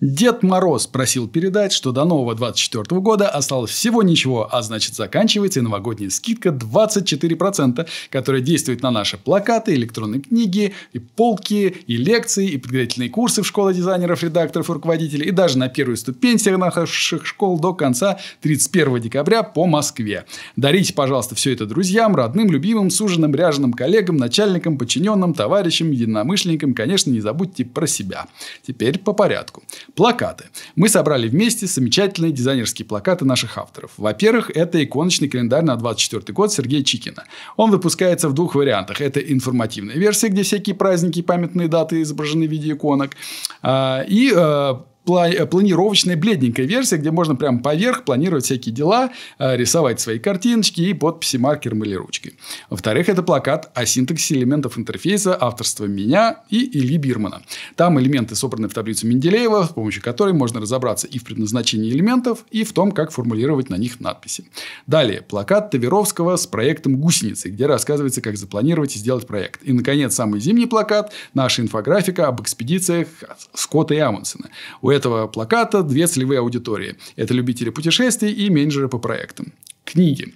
Дед Мороз просил передать, что до нового 24 года осталось всего ничего, а значит заканчивается и новогодняя скидка 24%, которая действует на наши плакаты, электронные книги, и полки, и лекции, и подготовительные курсы в школе дизайнеров, редакторов, руководителей, и даже на первую ступень всех наших школ до конца 31 декабря по Москве. Дарите, пожалуйста, все это друзьям, родным, любимым, суженным, ряженым коллегам, начальникам, подчиненным, товарищам, единомышленникам. Конечно, не забудьте про себя. Теперь по порядку. Плакаты. Мы собрали вместе замечательные дизайнерские плакаты наших авторов. Во-первых, это иконочный календарь на 24 год Сергея Чикина. Он выпускается в двух вариантах. Это информативная версия, где всякие праздники, и памятные даты изображены в виде иконок. А, и а, пла- э, планировочная бледненькая версия, где можно прямо поверх планировать всякие дела, э, рисовать свои картиночки и подписи маркером или ручкой. Во-вторых, это плакат о синтаксе элементов интерфейса авторства меня и Ильи Бирмана. Там элементы собраны в таблицу Менделеева, с помощью которой можно разобраться и в предназначении элементов, и в том, как формулировать на них надписи. Далее, плакат Таверовского с проектом «Гусеницы», где рассказывается, как запланировать и сделать проект. И, наконец, самый зимний плакат – наша инфографика об экспедициях Скотта и Амундсена. У этого плаката две целевые аудитории. Это любители путешествий и менеджеры по проектам. Книги.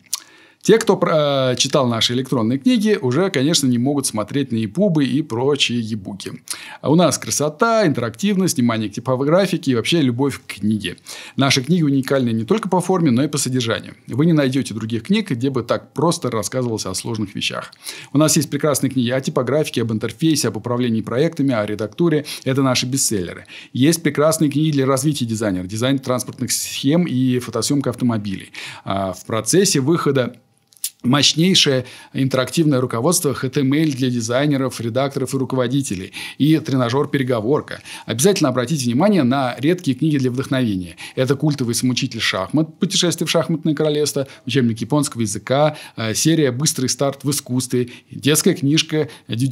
Те, кто э, читал наши электронные книги, уже, конечно, не могут смотреть на епубы и прочие ебуки. А у нас красота, интерактивность, внимание к типографике и вообще любовь к книге. Наши книги уникальны не только по форме, но и по содержанию. Вы не найдете других книг, где бы так просто рассказывалось о сложных вещах. У нас есть прекрасные книги о типографике, об интерфейсе, об управлении проектами, о редактуре. Это наши бестселлеры. Есть прекрасные книги для развития дизайнера, дизайн транспортных схем и фотосъемка автомобилей. А в процессе выхода мощнейшее интерактивное руководство HTML для дизайнеров, редакторов и руководителей и тренажер-переговорка. Обязательно обратите внимание на редкие книги для вдохновения. Это «Культовый самоучитель шахмат», «Путешествие в шахматное королевство», учебник японского языка, э, серия «Быстрый старт в искусстве», детская книжка Веда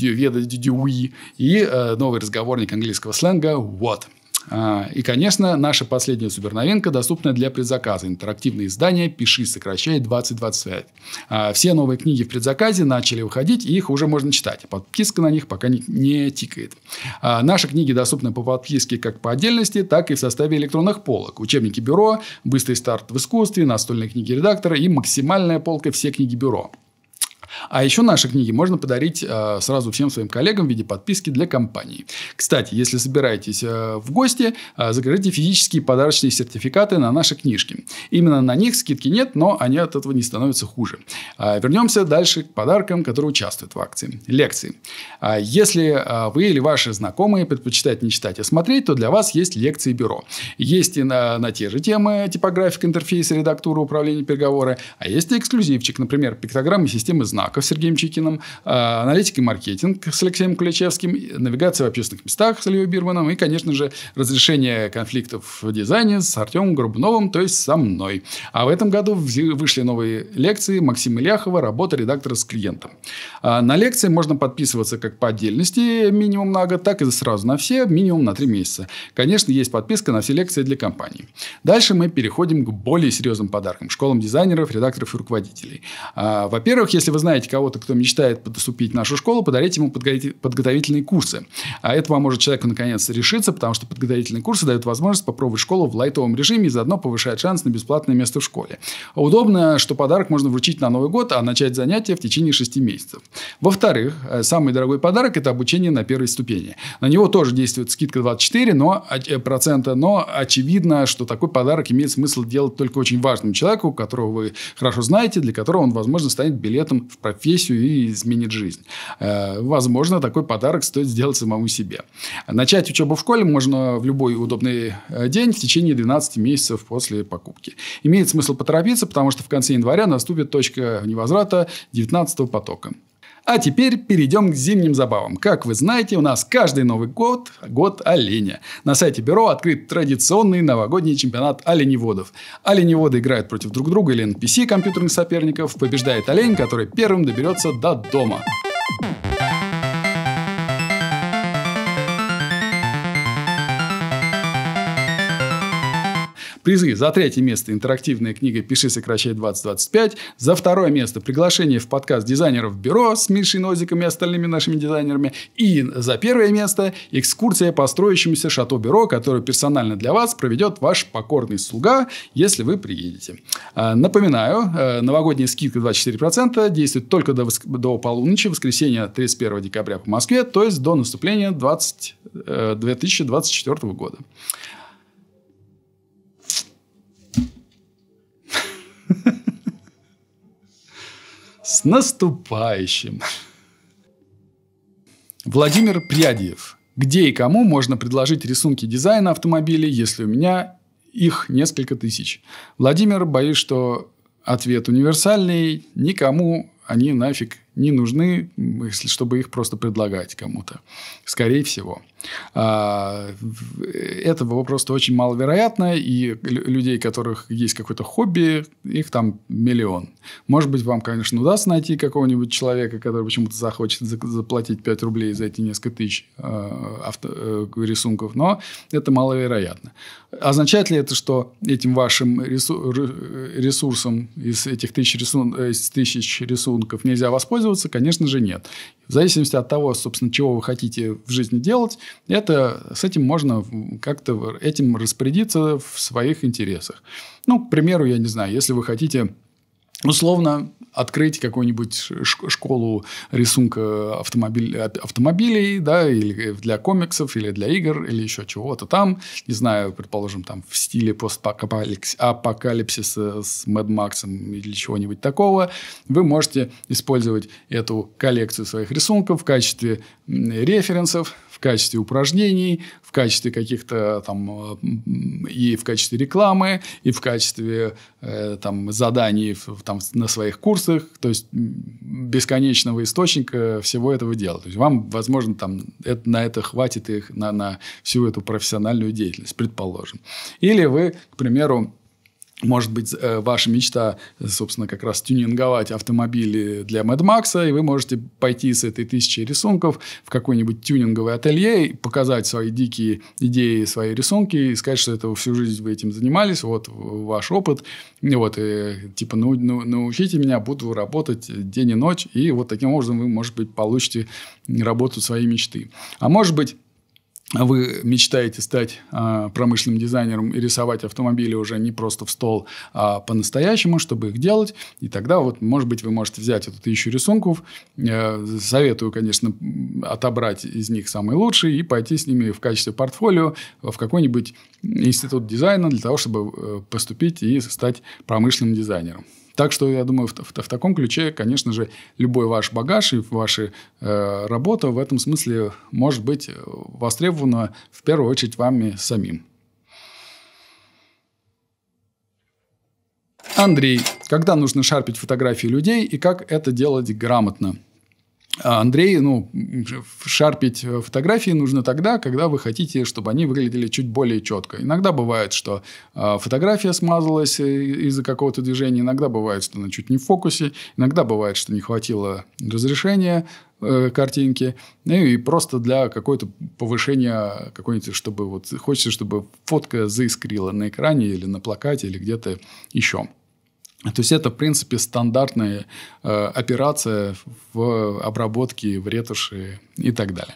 «Дюдюведа Уи и э, новый разговорник английского сленга «What». А, и, конечно, наша последняя суперновинка, доступна для предзаказа. Интерактивное издание «Пиши, сокращай 2025». А, все новые книги в предзаказе начали выходить, и их уже можно читать. Подписка на них пока не, не тикает. А, наши книги доступны по подписке как по отдельности, так и в составе электронных полок. Учебники бюро, быстрый старт в искусстве, настольные книги редактора и максимальная полка «Все книги бюро». А еще наши книги можно подарить э, сразу всем своим коллегам в виде подписки для компании. Кстати, если собираетесь э, в гости, э, закажите физические подарочные сертификаты на наши книжки. Именно на них скидки нет, но они от этого не становятся хуже. Э, вернемся дальше к подаркам, которые участвуют в акции. Лекции. Э, если э, вы или ваши знакомые предпочитают не читать, а смотреть, то для вас есть лекции бюро. Есть и на, на те же темы типографика, интерфейс, редактура, управление, переговоры, а есть и эксклюзивчик, например, пиктограммы системы знаний Знаков» с Сергеем Чикиным, э, «Аналитика и маркетинг» с Алексеем Куличевским, «Навигация в общественных местах» с Ильей Бирманом и, конечно же, «Разрешение конфликтов в дизайне» с Артемом Грубновым, то есть со мной. А в этом году вышли новые лекции Максима Ильяхова «Работа редактора с клиентом». А на лекции можно подписываться как по отдельности минимум на год, так и сразу на все минимум на три месяца. Конечно, есть подписка на все лекции для компании. Дальше мы переходим к более серьезным подаркам – школам дизайнеров, редакторов и руководителей. А, во-первых, если вы знаете, знаете кого-то, кто мечтает поступить в нашу школу, подарите ему подготовительные курсы. А это поможет человеку, наконец, решиться, потому что подготовительные курсы дают возможность попробовать школу в лайтовом режиме и заодно повышает шанс на бесплатное место в школе. Удобно, что подарок можно вручить на Новый год, а начать занятия в течение 6 месяцев. Во-вторых, э, самый дорогой подарок – это обучение на первой ступени. На него тоже действует скидка 24 но, а, э, процента, но очевидно, что такой подарок имеет смысл делать только очень важному человеку, которого вы хорошо знаете, для которого он, возможно, станет билетом в профессию и изменит жизнь. Э, возможно, такой подарок стоит сделать самому себе. Начать учебу в школе можно в любой удобный э, день в течение 12 месяцев после покупки. Имеет смысл поторопиться, потому что в конце января наступит точка невозврата 19 потока. А теперь перейдем к зимним забавам. Как вы знаете, у нас каждый Новый год – год оленя. На сайте бюро открыт традиционный новогодний чемпионат оленеводов. Оленеводы играют против друг друга или NPC компьютерных соперников. Побеждает олень, который первым доберется до дома. Призы за третье место интерактивная книга «Пиши, сокращай 2025». За второе место приглашение в подкаст дизайнеров бюро с Мишей Нозиком и остальными нашими дизайнерами. И за первое место экскурсия по строящемуся шато-бюро, которую персонально для вас проведет ваш покорный слуга, если вы приедете. А, напоминаю, э, новогодняя скидка 24% действует только до, воск... до полуночи, воскресенье 31 декабря по Москве, то есть до наступления 20... 2024 э, года. С наступающим! Владимир Прядьев. Где и кому можно предложить рисунки дизайна автомобилей, если у меня их несколько тысяч? Владимир, боюсь, что ответ универсальный. Никому они нафиг не нужны, чтобы их просто предлагать кому-то. Скорее всего. А, Этого просто очень маловероятно, и людей, которых есть какое-то хобби, их там миллион. Может быть, вам, конечно, удастся найти какого-нибудь человека, который почему-то захочет заплатить 5 рублей за эти несколько тысяч а, авто, э, рисунков, но это маловероятно. Означает ли это, что этим вашим ресурсом из этих тысяч, рисун... Э, из тысяч рисунков нельзя воспользоваться? пользоваться, конечно же, нет. В зависимости от того, собственно, чего вы хотите в жизни делать, это, с этим можно как-то этим распорядиться в своих интересах. Ну, к примеру, я не знаю, если вы хотите условно открыть какую-нибудь школу рисунка автомобиль, автомобилей, да, или для комиксов, или для игр, или еще чего-то там. Не знаю, предположим, там в стиле постапокалипсиса с Мэд Max или чего-нибудь такого. Вы можете использовать эту коллекцию своих рисунков в качестве референсов качестве упражнений, в качестве каких-то там э, и в качестве рекламы, и в качестве э, там заданий в, там на своих курсах, то есть бесконечного источника всего этого дела. То есть вам, возможно, там это, на это хватит их на, на всю эту профессиональную деятельность, предположим. Или вы, к примеру, может быть, э, ваша мечта, э, собственно, как раз тюнинговать автомобили для Mad Max, и вы можете пойти с этой тысячей рисунков в какой-нибудь тюнинговый ателье, и показать свои дикие идеи, свои рисунки, и сказать, что это всю жизнь вы этим занимались, вот ваш опыт, и вот, и, э, типа, ну, ну, научите меня, буду работать день и ночь, и вот таким образом вы, может быть, получите работу своей мечты. А может быть, а вы мечтаете стать а, промышленным дизайнером и рисовать автомобили уже не просто в стол, а по-настоящему, чтобы их делать. И тогда, вот, может быть, вы можете взять эту тысячу рисунков. Э, советую, конечно, отобрать из них самые лучшие и пойти с ними в качестве портфолио в какой-нибудь институт дизайна для того, чтобы э, поступить и стать промышленным дизайнером. Так что, я думаю, в, в, в таком ключе, конечно же, любой ваш багаж и ваша э, работа в этом смысле может быть э, востребована в первую очередь вами самим. Андрей, когда нужно шарпить фотографии людей и как это делать грамотно? А Андрей, ну, шарпить э, фотографии нужно тогда, когда вы хотите, чтобы они выглядели чуть более четко. Иногда бывает, что а, фотография смазалась э, из-за какого-то движения, иногда бывает, что она чуть не в фокусе, иногда бывает, что не хватило разрешения э, картинки, ну и просто для какого то повышения какой-нибудь, чтобы вот хочется, чтобы фотка заискрила на экране или на плакате или где-то еще. То есть это, в принципе, стандартная э, операция в обработке, в ретуши и так далее.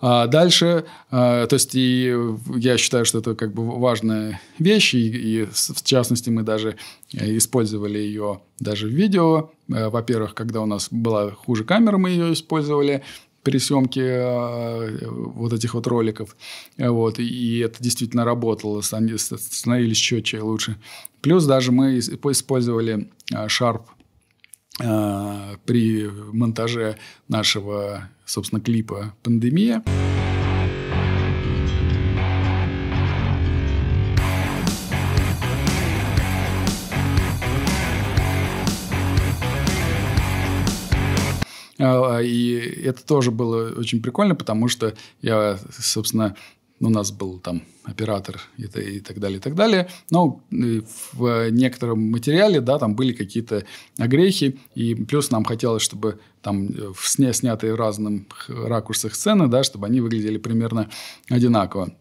А дальше, э, то есть и я считаю, что это как бы важная вещь, и, и в частности мы даже э, использовали ее даже в видео. Э, во-первых, когда у нас была хуже камера, мы ее использовали пересъемке э, вот этих вот роликов. Э, вот, и это действительно работало, становились четче и лучше. Плюс даже мы использовали э, Sharp при монтаже нашего, собственно, клипа «Пандемия». А, и это тоже было очень прикольно, потому что я, собственно, ну, у нас был там оператор и, и так далее, и так далее. Но э, в некотором материале, да, там были какие-то огрехи, и плюс нам хотелось, чтобы там э, сня, снятые в разных ракурсах сцены, да, чтобы они выглядели примерно одинаково.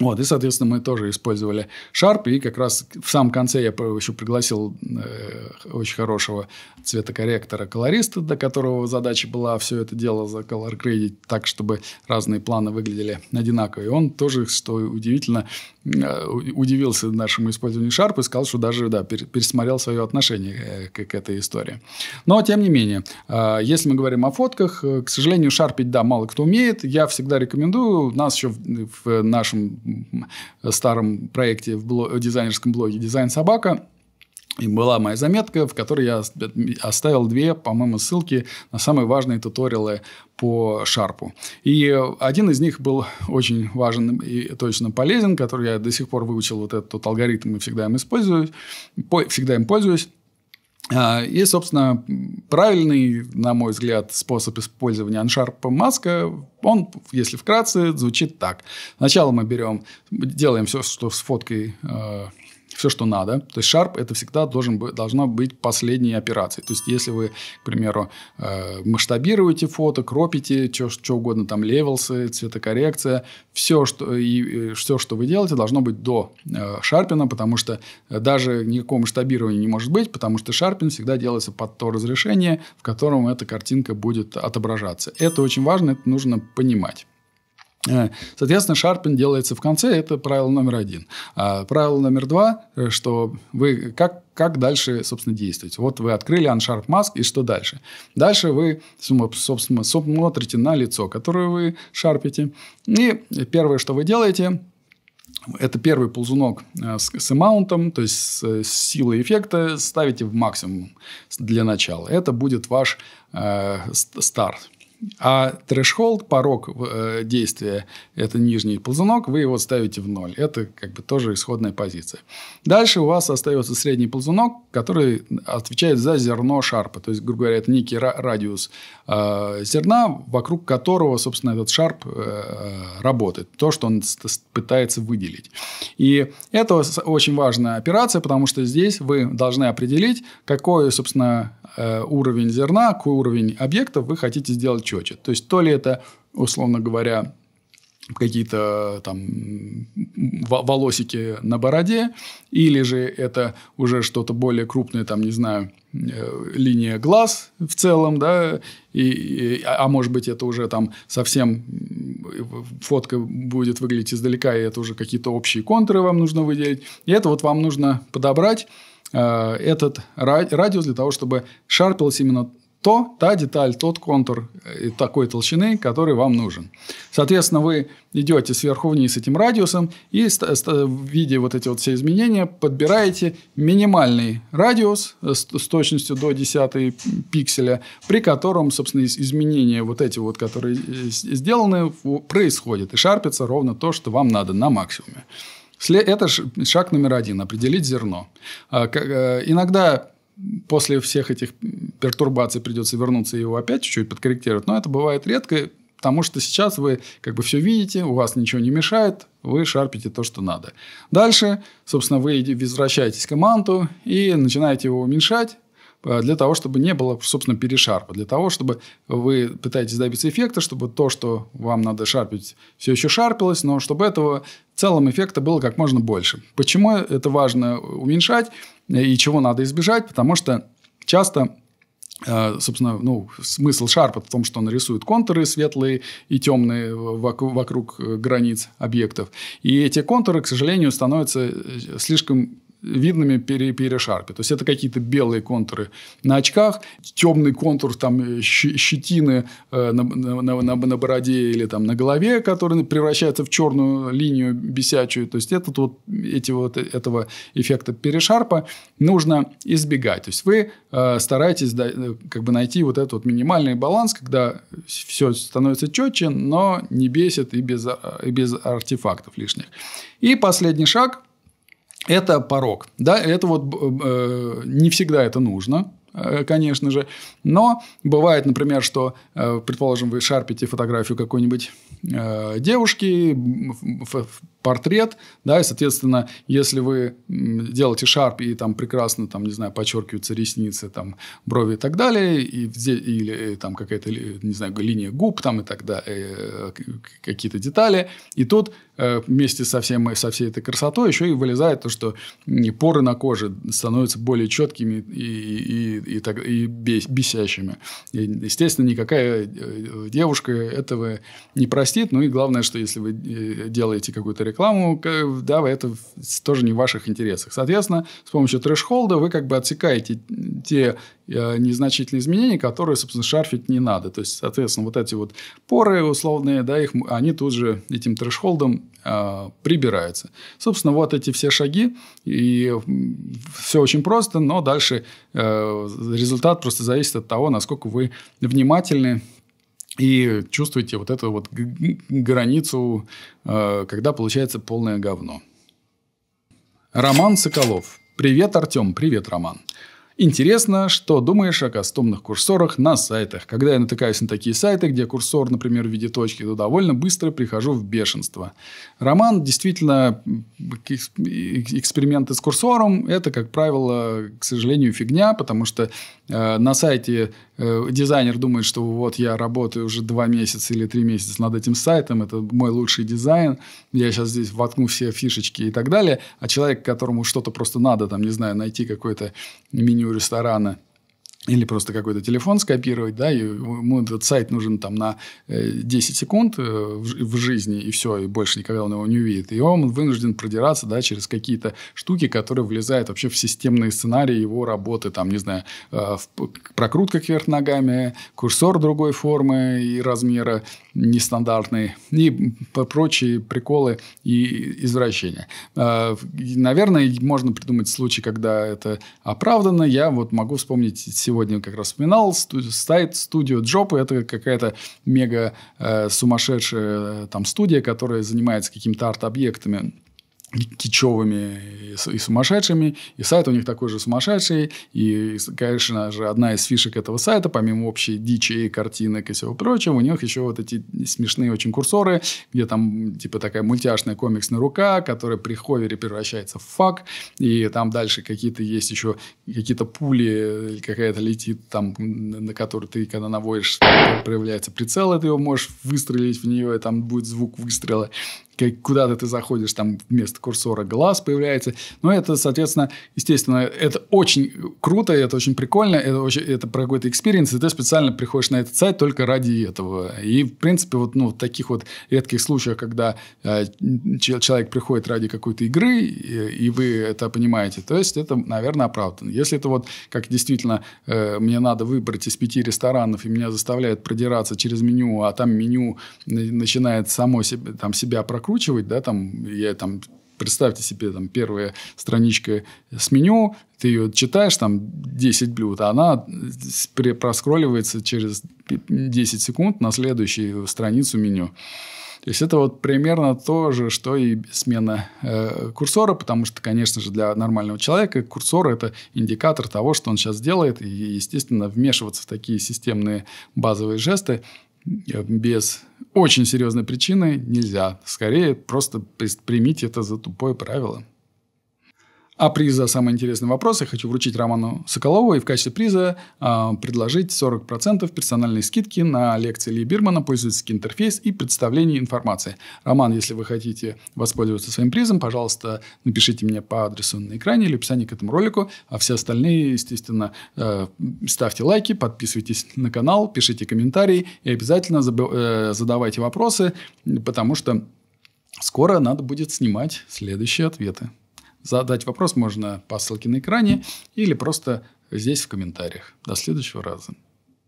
Вот, и, соответственно, мы тоже использовали Sharp, и как раз в самом конце я еще пригласил э, очень хорошего цветокорректора, колориста, до которого задача была все это дело заколоркредить так, чтобы разные планы выглядели одинаково. И он тоже, что удивительно, э, удивился нашему использованию Sharp и сказал, что даже да, пересмотрел свое отношение э, к, к этой истории. Но, тем не менее, э, если мы говорим о фотках, э, к сожалению, шарпить, да, мало кто умеет. Я всегда рекомендую, нас еще в, в нашем старом проекте в блог, дизайнерском блоге «Дизайн собака», и была моя заметка, в которой я оставил две, по-моему, ссылки на самые важные туториалы по шарпу. И один из них был очень важен и точно полезен, который я до сих пор выучил вот этот алгоритм и всегда им использую, всегда им пользуюсь. А, и, собственно, правильный, на мой взгляд, способ использования аншарпа маска, он, если вкратце, звучит так. Сначала мы берем, делаем все, что с фоткой а, все, что надо. То есть Sharp это всегда должен быть, должна быть последней операцией. То есть если вы, к примеру, э, масштабируете фото, кропите, что угодно, там левелсы, цветокоррекция, все что, и, и все, что вы делаете, должно быть до э, Шарпина, потому что э, даже никакого масштабирования не может быть, потому что Шарпин всегда делается под то разрешение, в котором эта картинка будет отображаться. Это очень важно, это нужно понимать. Э, соответственно, шарпин делается в конце, это правило номер один. А правило номер два, э, что вы как как дальше, собственно, действовать. Вот вы открыли Unsharp Mask, и что дальше? Дальше вы, собственно, смотрите на лицо, которое вы шарпите. И первое, что вы делаете, это первый ползунок э, с, с амаунтом, то есть с, с силой эффекта, ставите в максимум для начала. Это будет ваш э, старт. А трешхолд, порог э, действия, это нижний ползунок, вы его ставите в ноль. Это как бы тоже исходная позиция. Дальше у вас остается средний ползунок, который отвечает за зерно шарпа. То есть, грубо говоря, это некий радиус э, зерна, вокруг которого, собственно, этот шарп э, работает. То, что он пытается выделить. И это очень важная операция, потому что здесь вы должны определить, какой, собственно, уровень зерна, какой уровень объекта вы хотите сделать счете. То есть, то ли это, условно говоря, какие-то там волосики на бороде, или же это уже что-то более крупное, там, не знаю, э, линия глаз в целом, да, и, и, а может быть, это уже там совсем фотка будет выглядеть издалека, и это уже какие-то общие контуры вам нужно выделить. И это вот вам нужно подобрать э, этот радиус для того, чтобы шарпилось именно то, та деталь, тот контур э, такой толщины, который вам нужен. Соответственно, вы идете сверху вниз этим радиусом и, в виде вот эти вот все изменения, подбираете минимальный радиус э, с, с точностью до 10 пикселя, при котором, собственно, изменения вот эти вот, которые э, сделаны, происходят. И шарпится ровно то, что вам надо на максимуме. Это шаг номер один – определить зерно. А, иногда после всех этих пертурбаций придется вернуться и его опять чуть-чуть подкорректировать. Но это бывает редко, потому что сейчас вы как бы все видите, у вас ничего не мешает, вы шарпите то, что надо. Дальше, собственно, вы возвращаетесь к иманту и начинаете его уменьшать, Э, для того, чтобы не было, собственно, перешарпа, для того, чтобы вы пытаетесь добиться эффекта, чтобы то, что вам надо шарпить, все еще шарпилось, но чтобы этого в целом эффекта было как можно больше. Почему это важно уменьшать и чего надо избежать? Потому что часто э, собственно, ну, смысл шарпа в том, что он рисует контуры светлые и темные вокруг э, границ объектов. И эти контуры, к сожалению, становятся слишком видными пере, перешарпе. То есть, это какие-то белые контуры на очках, темный контур там, э, щетины э, на, на, на, на бороде или там, на голове, который превращается в черную линию бесячую. То есть, этот вот, эти вот, этого эффекта перешарпа нужно избегать. То есть, вы э, стараетесь да, э, как бы найти вот этот вот минимальный баланс, когда все становится четче, но не бесит и без, и без артефактов лишних. И последний шаг – это порог. Да, это вот э, э, не всегда это нужно, э, конечно же. Но бывает, например, что, э, предположим, вы шарпите фотографию какой-нибудь э, девушки, портрет, да, и, соответственно, если вы делаете шарп и там прекрасно, там, не знаю, подчеркиваются ресницы, там, брови и так далее, и, или э, там какая-то, не знаю, линия губ там и так далее, э, какие-то детали, и тут э, вместе со, всем, со всей этой красотой еще и вылезает то, что поры на коже становятся более четкими и, и, и, так, и бесящими. И, естественно, никакая девушка этого не простит. Ну и главное, что если вы делаете какую-то рекламу, рекламу, да, это тоже не в ваших интересах. Соответственно, с помощью трэш-холда вы как бы отсекаете те э, незначительные изменения, которые, собственно, шарфить не надо. То есть, соответственно, вот эти вот поры условные, да, их, они тут же этим трэшхолдом э, прибираются. Собственно, вот эти все шаги, и все очень просто, но дальше э, результат просто зависит от того, насколько вы внимательны и чувствуете вот эту вот границу, э, когда получается полное говно. Роман Соколов. Привет, Артем. Привет, Роман. Интересно, что думаешь о кастомных курсорах на сайтах. Когда я натыкаюсь на такие сайты, где курсор, например, в виде точки, то довольно быстро прихожу в бешенство. Роман, действительно, эксперименты с курсором – это, как правило, к сожалению, фигня, потому что э, на сайте Э, дизайнер думает, что вот я работаю уже два месяца или три месяца над этим сайтом, это мой лучший дизайн, я сейчас здесь воткну все фишечки и так далее, а человек, которому что-то просто надо, там, не знаю, найти какое-то меню ресторана, или просто какой-то телефон скопировать, да, и ему этот сайт нужен там на 10 э, секунд э, в жизни, и все, и больше никогда он его не увидит. И он вынужден продираться, да, через какие-то штуки, которые влезают вообще в системные сценарии его работы, там, не знаю, э, прокрутка кверх ногами, курсор другой формы и размера нестандартный, и прочие приколы и извращения. Наверное, можно придумать случай, когда это оправдано. Я вот могу вспомнить сегодня сегодня как раз вспоминал, сайт Studio Job, это какая-то мега э, сумасшедшая э, там студия, которая занимается какими-то арт-объектами кичевыми и, сумасшедшими, и сайт у них такой же сумасшедший, и, конечно же, одна из фишек этого сайта, помимо общей дичи и картинок и всего прочего, у них еще вот эти смешные очень курсоры, где там, типа, такая мультяшная комиксная рука, которая при ховере превращается в фак, и там дальше какие-то есть еще какие-то пули, какая-то летит там, на которую ты, когда наводишь, проявляется прицел, и ты его можешь выстрелить в нее, и там будет звук выстрела как куда-то ты заходишь, там вместо курсора глаз появляется. Но ну, это, соответственно, естественно, это очень круто, это очень прикольно, это, очень, это про какой-то экспириенс, и ты специально приходишь на этот сайт только ради этого. И, в принципе, вот ну, в таких вот редких случаях, когда э, человек приходит ради какой-то игры, и, и вы это понимаете, то есть это, наверное, оправдано. Если это вот как действительно э, мне надо выбрать из пяти ресторанов, и меня заставляют продираться через меню, а там меню э, начинает само себе, там себя прокручивать, прокручивать, да, там, я там Представьте себе, там первая страничка с меню, ты ее читаешь, там 10 блюд, а она проскролливается через 10 секунд на следующую страницу меню. То есть это вот примерно то же, что и смена э, курсора, потому что, конечно же, для нормального человека курсор это индикатор того, что он сейчас делает, и, естественно, вмешиваться в такие системные базовые жесты э, без очень серьезной причиной нельзя. Скорее, просто примите это за тупое правило. А приз за самый интересный вопрос я хочу вручить Роману Соколову и в качестве приза э, предложить 40% персональной скидки на лекции Ли Бирмана «Пользовательский интерфейс и представление информации». Роман, если вы хотите воспользоваться своим призом, пожалуйста, напишите мне по адресу на экране или в описании к этому ролику, а все остальные, естественно, э, ставьте лайки, подписывайтесь на канал, пишите комментарии и обязательно э, задавайте вопросы, потому что скоро надо будет снимать следующие ответы. Задать вопрос можно по ссылке на экране или просто здесь в комментариях. До следующего раза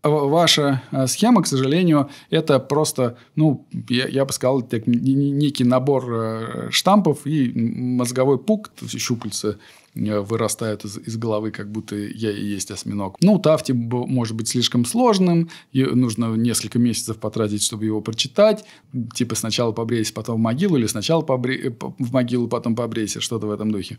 ваша э, схема, к сожалению, это просто, ну, я, я бы сказал, так, некий набор э, штампов и мозговой пук, щупальца э, вырастают из, из головы, как будто я и есть осьминог. Ну, Тафти может быть слишком сложным, и нужно несколько месяцев потратить, чтобы его прочитать. Типа сначала побрейся, потом в могилу, или сначала побре... в могилу, потом побрейся, что-то в этом духе.